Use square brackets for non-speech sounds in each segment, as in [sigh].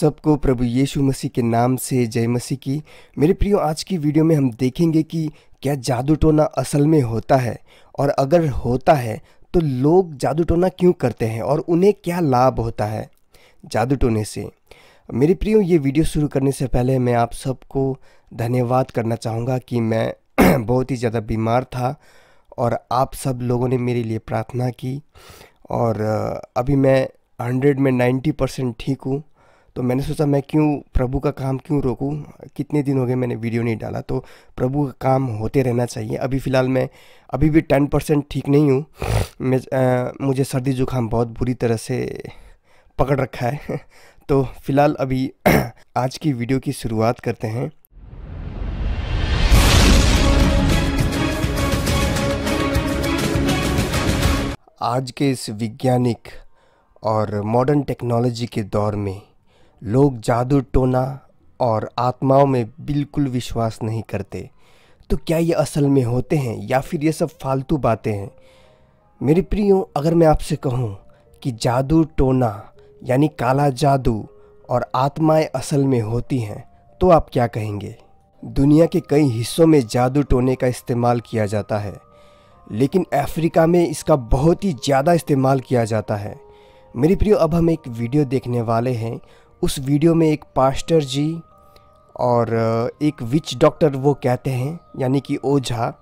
सबको प्रभु यीशु मसीह के नाम से जय मसीह की मेरे प्रियो आज की वीडियो में हम देखेंगे कि क्या जादू टोना असल में होता है और अगर होता है तो लोग जादू टोना क्यों करते हैं और उन्हें क्या लाभ होता है जादू टोने से मेरे प्रियो ये वीडियो शुरू करने से पहले मैं आप सबको धन्यवाद करना चाहूँगा कि मैं [clears throat] बहुत ही ज़्यादा बीमार था और आप सब लोगों ने मेरे लिए प्रार्थना की और अभी मैं हंड्रेड में नाइन्टी परसेंट ठीक हूँ तो मैंने सोचा मैं क्यों प्रभु का काम क्यों रोकूं कितने दिन हो गए मैंने वीडियो नहीं डाला तो प्रभु का काम होते रहना चाहिए अभी फ़िलहाल मैं अभी भी टेन परसेंट ठीक नहीं हूँ मैं मुझे सर्दी जुकाम बहुत बुरी तरह से पकड़ रखा है [laughs] तो फ़िलहाल अभी [clears throat] आज की वीडियो की शुरुआत करते हैं आज के इस वैज्ञानिक और मॉडर्न टेक्नोलॉजी के दौर में लोग जादू टोना और आत्माओं में बिल्कुल विश्वास नहीं करते तो क्या ये असल में होते हैं या फिर ये सब फालतू बातें हैं मेरे प्रियो अगर मैं आपसे कहूँ कि जादू टोना यानी काला जादू और आत्माएं असल में होती हैं तो आप क्या कहेंगे दुनिया के कई हिस्सों में जादू टोने का इस्तेमाल किया जाता है लेकिन अफ्रीका में इसका बहुत ही ज़्यादा इस्तेमाल किया जाता है मेरे प्रियो अब हम एक वीडियो देखने वाले हैं उस वीडियो में एक पास्टर जी और एक विच डॉक्टर वो कहते हैं यानी कि ओझा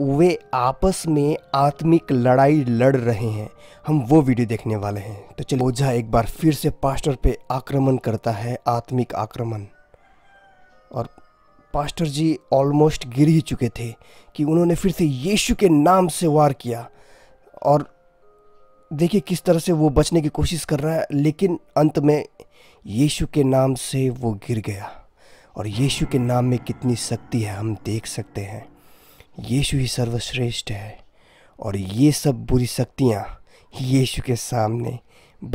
वे आपस में आत्मिक लड़ाई लड़ रहे हैं हम वो वीडियो देखने वाले हैं तो चलिए ओझा एक बार फिर से पास्टर पे आक्रमण करता है आत्मिक आक्रमण और पास्टर जी ऑलमोस्ट गिर ही चुके थे कि उन्होंने फिर से यीशु के नाम से वार किया और देखिए किस तरह से वो बचने की कोशिश कर रहा है लेकिन अंत में यीशु के नाम से वो गिर गया और यीशु के नाम में कितनी शक्ति है हम देख सकते हैं यीशु ही सर्वश्रेष्ठ है और ये सब बुरी शक्तियाँ यीशु के सामने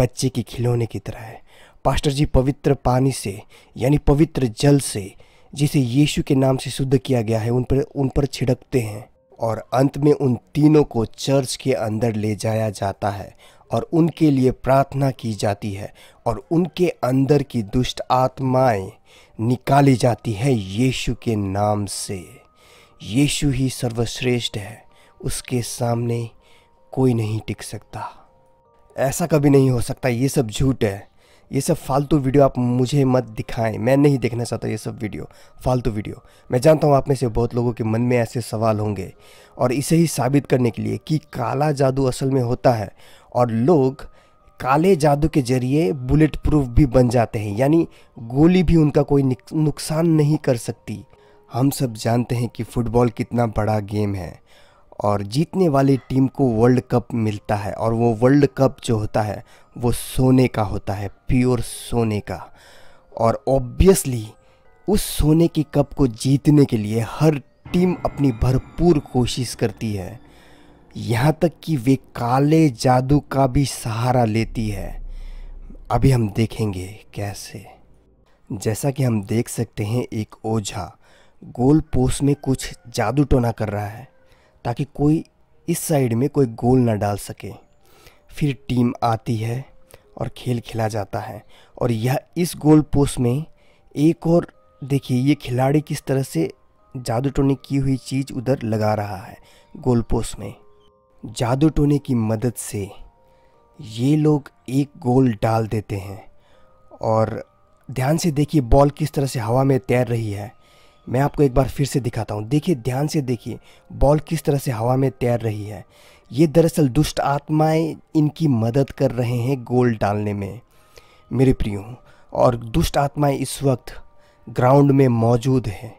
बच्चे के खिलौने की तरह है पास्टर जी पवित्र पानी से यानी पवित्र जल से जिसे यीशु के नाम से शुद्ध किया गया है उन पर उन पर छिड़कते हैं और अंत में उन तीनों को चर्च के अंदर ले जाया जाता है और उनके लिए प्रार्थना की जाती है और उनके अंदर की दुष्ट आत्माएं निकाली जाती है यीशु के नाम से यीशु ही सर्वश्रेष्ठ है उसके सामने कोई नहीं टिक सकता ऐसा कभी नहीं हो सकता ये सब झूठ है ये सब फालतू वीडियो आप मुझे मत दिखाएं मैं नहीं देखना चाहता ये सब वीडियो फालतू वीडियो मैं जानता हूँ आप में से बहुत लोगों के मन में ऐसे सवाल होंगे और इसे ही साबित करने के लिए कि काला जादू असल में होता है और लोग काले जादू के जरिए बुलेट प्रूफ भी बन जाते हैं यानी गोली भी उनका कोई नुकसान नहीं कर सकती हम सब जानते हैं कि फ़ुटबॉल कितना बड़ा गेम है और जीतने वाली टीम को वर्ल्ड कप मिलता है और वो वर्ल्ड कप जो होता है वो सोने का होता है प्योर सोने का और ऑब्वियसली उस सोने के कप को जीतने के लिए हर टीम अपनी भरपूर कोशिश करती है यहाँ तक कि वे काले जादू का भी सहारा लेती है अभी हम देखेंगे कैसे जैसा कि हम देख सकते हैं एक ओझा गोल पोस्ट में कुछ जादू टोना कर रहा है ताकि कोई इस साइड में कोई गोल ना डाल सके फिर टीम आती है और खेल खेला जाता है और यह इस गोल पोस्ट में एक और देखिए ये खिलाड़ी किस तरह से जादू टोने की हुई चीज़ उधर लगा रहा है गोल पोस्ट में जादू टोने की मदद से ये लोग एक गोल डाल देते हैं और ध्यान से देखिए बॉल किस तरह से हवा में तैर रही है मैं आपको एक बार फिर से दिखाता हूँ देखिए ध्यान से देखिए बॉल किस तरह से हवा में तैर रही है ये दरअसल दुष्ट आत्माएं इनकी मदद कर रहे हैं गोल डालने में मेरे प्रियो और दुष्ट आत्माएं इस वक्त ग्राउंड में मौजूद हैं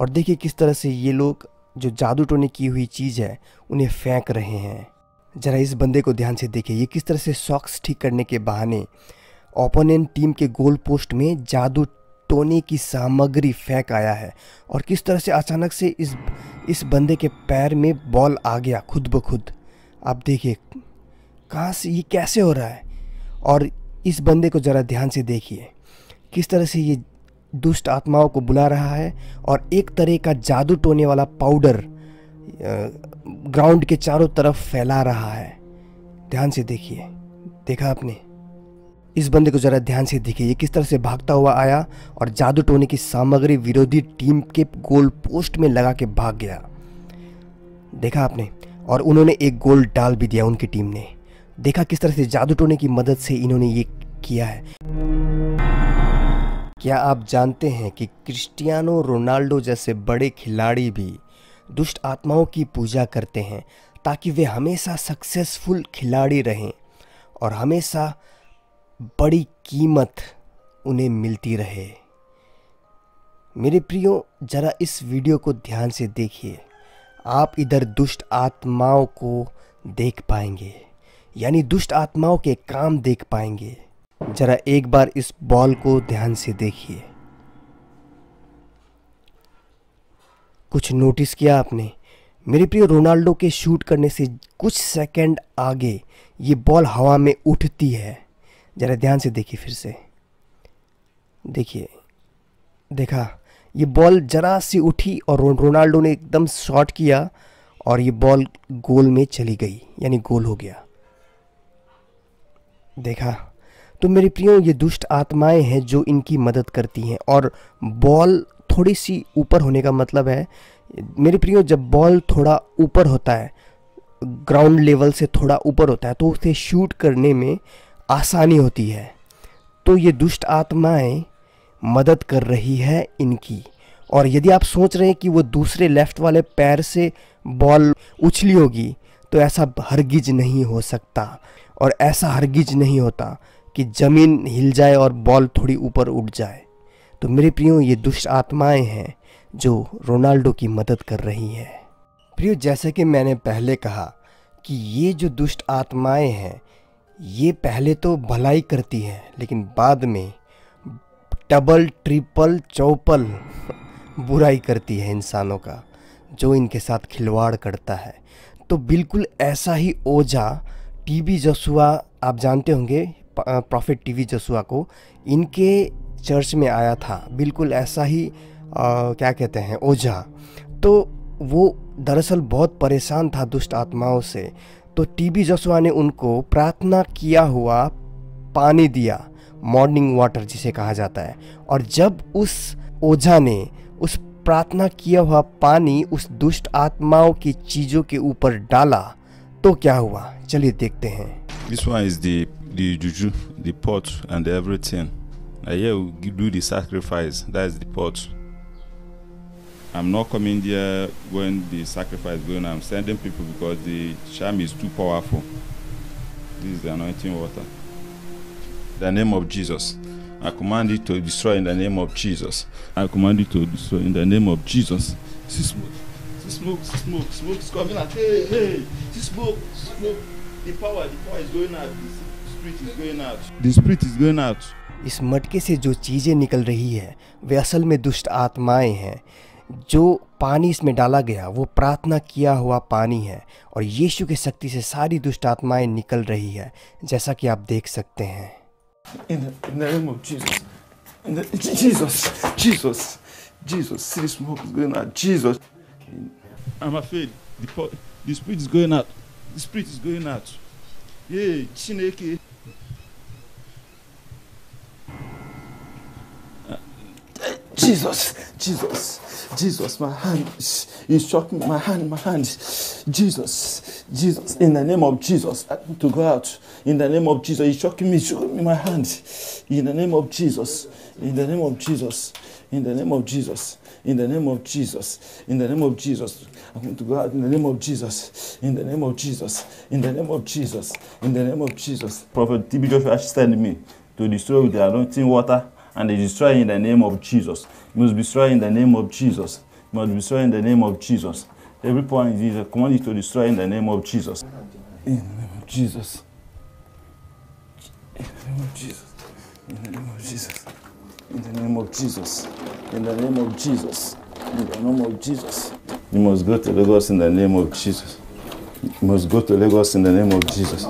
और देखिए किस तरह से ये लोग जो जादू टोने की हुई चीज़ है उन्हें फेंक रहे हैं ज़रा इस बंदे को ध्यान से देखिए ये किस तरह से सॉक्स ठीक करने के बहाने ओपोनेंट टीम के गोल पोस्ट में जादू टोने की सामग्री फेंक आया है और किस तरह से अचानक से इस इस बंदे के पैर में बॉल आ गया खुद ब खुद आप देखिए कहाँ से ये कैसे हो रहा है और इस बंदे को ज़रा ध्यान से देखिए किस तरह से ये दुष्ट आत्माओं को बुला रहा है और एक तरह का जादू टोने वाला पाउडर ग्राउंड के चारों तरफ फैला रहा है ध्यान से देखिए देखा आपने इस बंदे को जरा ध्यान से देखिए ये किस तरह से भागता हुआ आया और जादू टोने की सामग्री विरोधी टीम के गोल पोस्ट में लगा के भाग गया देखा आपने और उन्होंने एक गोल डाल भी दिया उनकी टीम ने देखा किस तरह से जादू टोने की मदद से इन्होंने ये किया है क्या आप जानते हैं कि क्रिस्टियानो रोनाल्डो जैसे बड़े खिलाड़ी भी दुष्ट आत्माओं की पूजा करते हैं ताकि वे हमेशा सक्सेसफुल खिलाड़ी रहें और हमेशा बड़ी कीमत उन्हें मिलती रहे मेरे प्रियो जरा इस वीडियो को ध्यान से देखिए आप इधर दुष्ट आत्माओं को देख पाएंगे यानी दुष्ट आत्माओं के काम देख पाएंगे जरा एक बार इस बॉल को ध्यान से देखिए कुछ नोटिस किया आपने मेरे प्रिय रोनाल्डो के शूट करने से कुछ सेकंड आगे ये बॉल हवा में उठती है ज़रा ध्यान से देखिए फिर से देखिए देखा ये बॉल जरा सी उठी और रोनाल्डो ने एकदम शॉट किया और ये बॉल गोल में चली गई यानी गोल हो गया देखा तो मेरे प्रियो ये दुष्ट आत्माएं हैं जो इनकी मदद करती हैं और बॉल थोड़ी सी ऊपर होने का मतलब है मेरे प्रियो जब बॉल थोड़ा ऊपर होता है ग्राउंड लेवल से थोड़ा ऊपर होता है तो उसे शूट करने में आसानी होती है तो ये दुष्ट आत्माएं मदद कर रही है इनकी और यदि आप सोच रहे हैं कि वो दूसरे लेफ्ट वाले पैर से बॉल उछली होगी तो ऐसा हरगिज नहीं हो सकता और ऐसा हरगिज नहीं होता कि ज़मीन हिल जाए और बॉल थोड़ी ऊपर उठ जाए तो मेरे प्रियो ये दुष्ट आत्माएं हैं जो रोनाल्डो की मदद कर रही हैं प्रियो जैसे कि मैंने पहले कहा कि ये जो दुष्ट आत्माएं हैं ये पहले तो भलाई करती है लेकिन बाद में डबल ट्रिपल चौपल [laughs] बुराई करती है इंसानों का जो इनके साथ खिलवाड़ करता है तो बिल्कुल ऐसा ही ओझा टीवी जसुआ आप जानते होंगे प्रॉफिट टीवी जसुआ को इनके चर्च में आया था बिल्कुल ऐसा ही आ, क्या कहते हैं ओझा तो वो दरअसल बहुत परेशान था दुष्ट आत्माओं से तो टीबी जसवा ने उनको प्रार्थना किया हुआ पानी दिया मॉर्निंग वाटर जिसे कहा जाता है और जब उस ओझा ने उस प्रार्थना किया हुआ पानी उस दुष्ट आत्माओं की चीज़ों के ऊपर डाला तो क्या हुआ चलिए देखते हैं this one is the the जुजु the pot and everything I hear we do the sacrifice. That is the pot. I'm not coming there when the sacrifice is going I'm sending people because the sham is too powerful. This is the anointing water. The name of Jesus. I command it to destroy in the name of Jesus. I command it to destroy in the name of Jesus. See smoke. See smoke, see smoke, smoke is coming out. Hey, hey, see smoke, smoke. The power, the power is going out. The spirit is going out. The spirit is going out. इस मटके से जो चीज़ें निकल रही है वे असल में दुष्ट आत्माएं हैं जो पानी इसमें डाला गया वो प्रार्थना किया हुआ पानी है और यीशु की शक्ति से सारी दुष्ट आत्माएं निकल रही है जैसा कि आप देख सकते हैं in the, in the name of Jesus. In the, Jesus, Jesus, Jesus, see smoke is going out. Jesus. I'm afraid the, the spirit is going out. The spirit is going out. Hey, Chineke. Jesus, Jesus, Jesus, my hand is shocking, my hand, my hand. Jesus, Jesus, in the name of Jesus, I need to go out. In the name of Jesus, he's shocking me, shocking me my hand. In the name of Jesus, in the name of Jesus, in the name of Jesus, in the name of Jesus, in the name of Jesus. i want to go out in the name of Jesus, in the name of Jesus, in the name of Jesus, in the name of Jesus. Prophet TB Joshua send me to destroy with the anointing water and they destroy in the name of Jesus. You must be destroyed in the name of Jesus. You must be destroyed in the name of Jesus. Every point is a command to destroy In the name of Jesus. In the name of Jesus. In the name of Jesus. In the name of Jesus. In the name of Jesus. In the name of Jesus. You must go to Lagos in the name of Jesus. You must go to Lagos in the name of Jesus.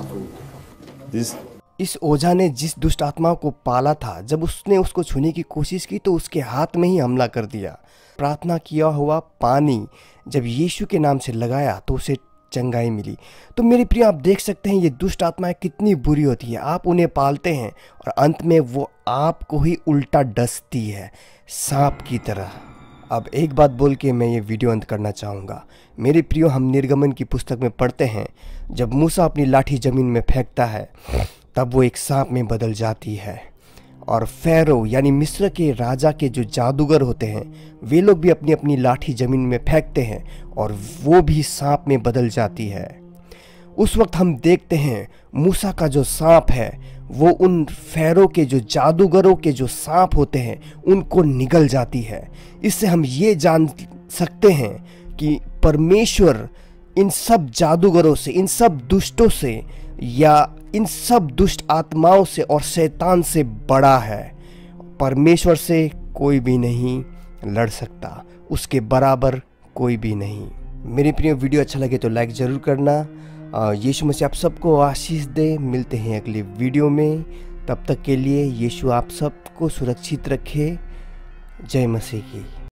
This इस ओझा ने जिस दुष्ट आत्मा को पाला था जब उसने उसको छूने की कोशिश की तो उसके हाथ में ही हमला कर दिया प्रार्थना किया हुआ पानी जब यीशु के नाम से लगाया तो उसे चंगाई मिली तो मेरे प्रिय आप देख सकते हैं ये दुष्ट आत्माएं कितनी बुरी होती है आप उन्हें पालते हैं और अंत में वो आपको ही उल्टा डसती है सांप की तरह अब एक बात बोल के मैं ये वीडियो अंत करना चाहूँगा मेरे प्रियो हम निर्गमन की पुस्तक में पढ़ते हैं जब मूसा अपनी लाठी ज़मीन में फेंकता है तब वो एक सांप में बदल जाती है और फैरो यानी मिस्र के राजा के जो जादूगर होते हैं वे लोग भी अपनी अपनी लाठी ज़मीन में फेंकते हैं और वो भी सांप में बदल जाती है उस वक्त हम देखते हैं मूसा का जो सांप है वो उन फैरों के जो जादूगरों के जो सांप होते हैं उनको निगल जाती है इससे हम ये जान सकते हैं कि परमेश्वर इन सब जादूगरों से इन सब दुष्टों से या इन सब दुष्ट आत्माओं से और शैतान से बड़ा है परमेश्वर से कोई भी नहीं लड़ सकता उसके बराबर कोई भी नहीं मेरे प्रिय वीडियो अच्छा लगे तो लाइक ज़रूर करना यीशु मसीह आप सबको आशीष दे मिलते हैं अगले वीडियो में तब तक के लिए यीशु आप सबको सुरक्षित रखे जय मसीह की